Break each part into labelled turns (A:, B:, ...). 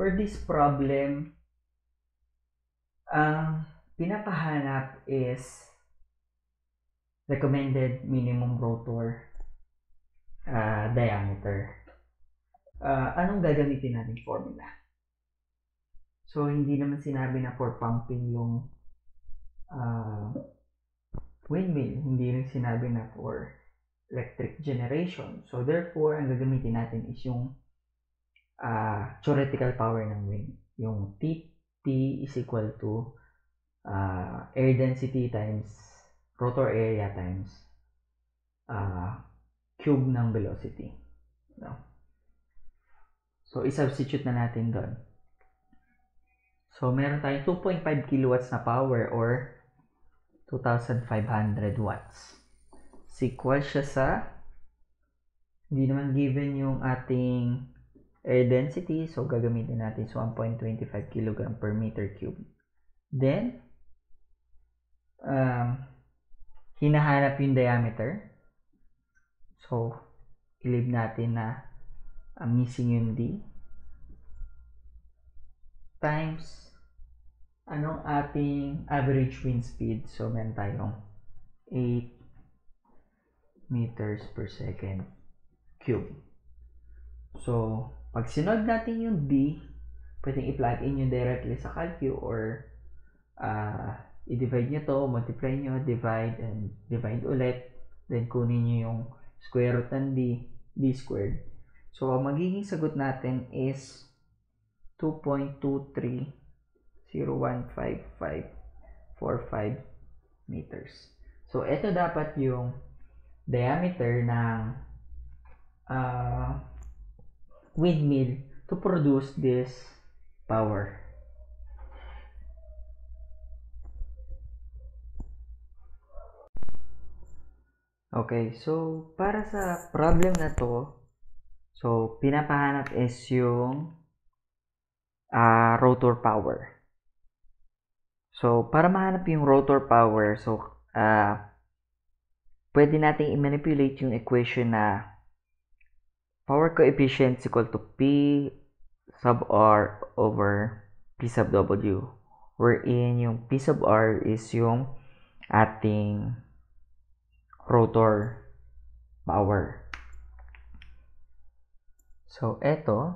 A: for this problem, ang pinapahanap is recommended minimum rotor uh, diameter. Uh, anong gagamitin natin formula? So, hindi naman sinabi na for pumping yung uh, windmill. Hindi rin sinabi na for electric generation. So, therefore, ang gagamitin natin is yung uh, theoretical power ng wind. Yung TP is equal to uh, air density times rotor area times uh, cube ng velocity. No? So, isubstitute na natin doon. So, meron tayong 2.5 kilowatts na power or 2,500 watts. Sequel siya sa hindi naman given yung ating air density. So, gagamitin natin so 1.25 kg per meter cube. Then, um, hinahanap yung diameter. So, ilib natin na uh, missing yung D times anong ating average wind speed. So, meron tayong 8 meters per second cube. So, pag sinod natin yung D, pwedeng i-plug in yun directly sa calcu or uh, i-divide nyo to, multiply nyo, divide, and divide ulit. Then, kunin nyo yung square root ng D, D squared. So, ang magiging sagot natin is 2.23015545 meters. So, ito dapat yung diameter ng uh, windmill to produce this power. Okay, so para sa problem na to, so pinapahanap is yung uh, rotor power. So para mahanap yung rotor power, so uh, pwede nating i-manipulate yung equation na power coefficient is equal to P sub R over P sub W wherein yung P sub R is yung ating rotor power. So, eto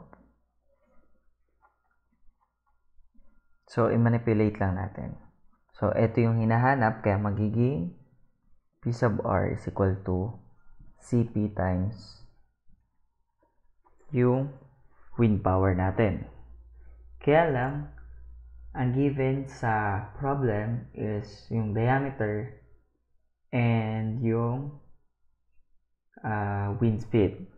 A: So, i-manipulate lang natin. So, ito yung hinahanap. Kaya magiging P sub R is equal to Cp times yung wind power natin. Kaya lang, ang given sa problem is yung diameter and yung uh, wind speed.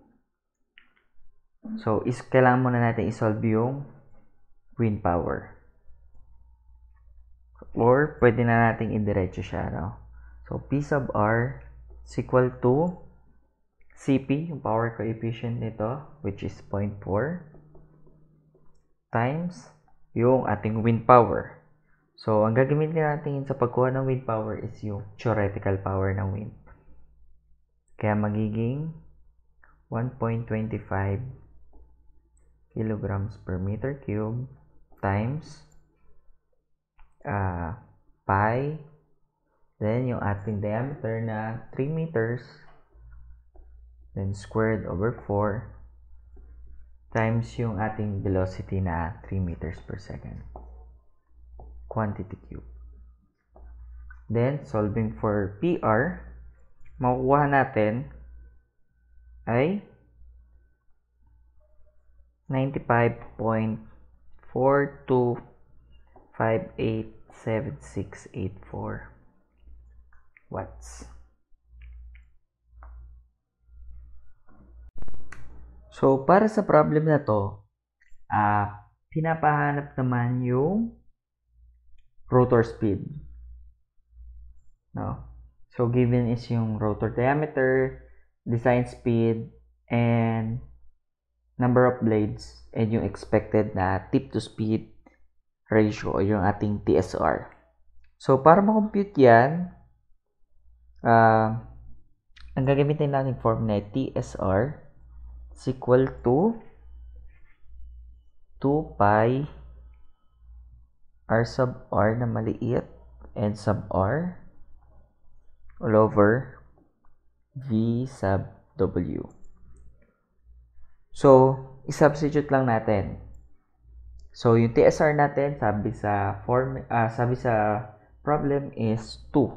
A: So, is, kailangan muna natin isolve yung wind power. Or, pwede na natin idiretso siya. No? So, P sub R is equal to CP, yung power coefficient nito, which is 0.4 times yung ating wind power. So, ang gagamitin natin sa pagkuha ng wind power is yung theoretical power ng wind. Kaya magiging 1.25 kilograms per meter cube times uh, pi then yung ating diameter na 3 meters then squared over 4 times yung ating velocity na 3 meters per second. Quantity cube. Then, solving for PR, makukuha natin ay 95.42587684 watts. So, para sa problem na to, uh, pinapahanap naman yung rotor speed. No? So, given is yung rotor diameter, design speed, and number of blades, and yung expected na tip-to-speed ratio o yung ating TSR. So, para makompute yan, uh, ang gagamitin natin formula ay TSR is equal to 2 pi r sub r na maliit and sub r all over v sub w. So, isubstitute lang natin. So, yung TSR natin, sabi sa form, uh, sabi sa problem is 2.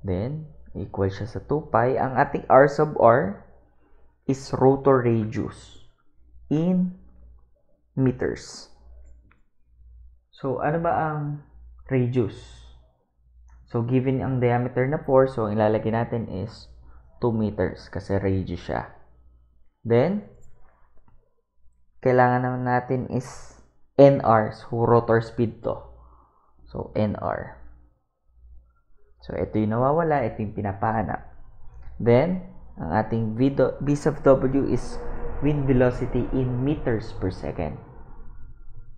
A: Then, equal siya sa 2 pi. Ang ating r sub r, is rotor radius in meters. So, ano ba ang radius? So, given ang diameter na 4, so ang ilalagay natin is 2 meters kasi radius siya. Then, kailangan naman natin is NR, so rotor speed to. So, NR. So, ito yung nawawala, ito yung pinapahanap. Then, ang ating v, do, v sub W is wind velocity in meters per second.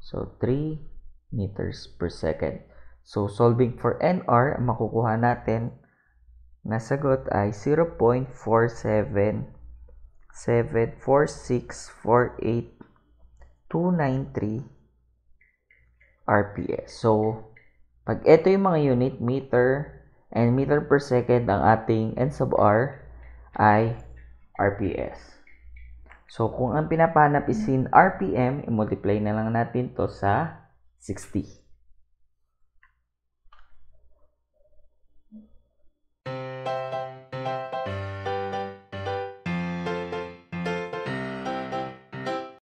A: So, 3 meters per second. So, solving for NR, ang makukuha natin na sagot ay 0.47 74648 RPS. So, pag ito yung mga unit, meter and meter per second ang ating N sub R, ay RPS. So, kung ang pinapanap is in RPM, i-multiply na lang natin to sa 60.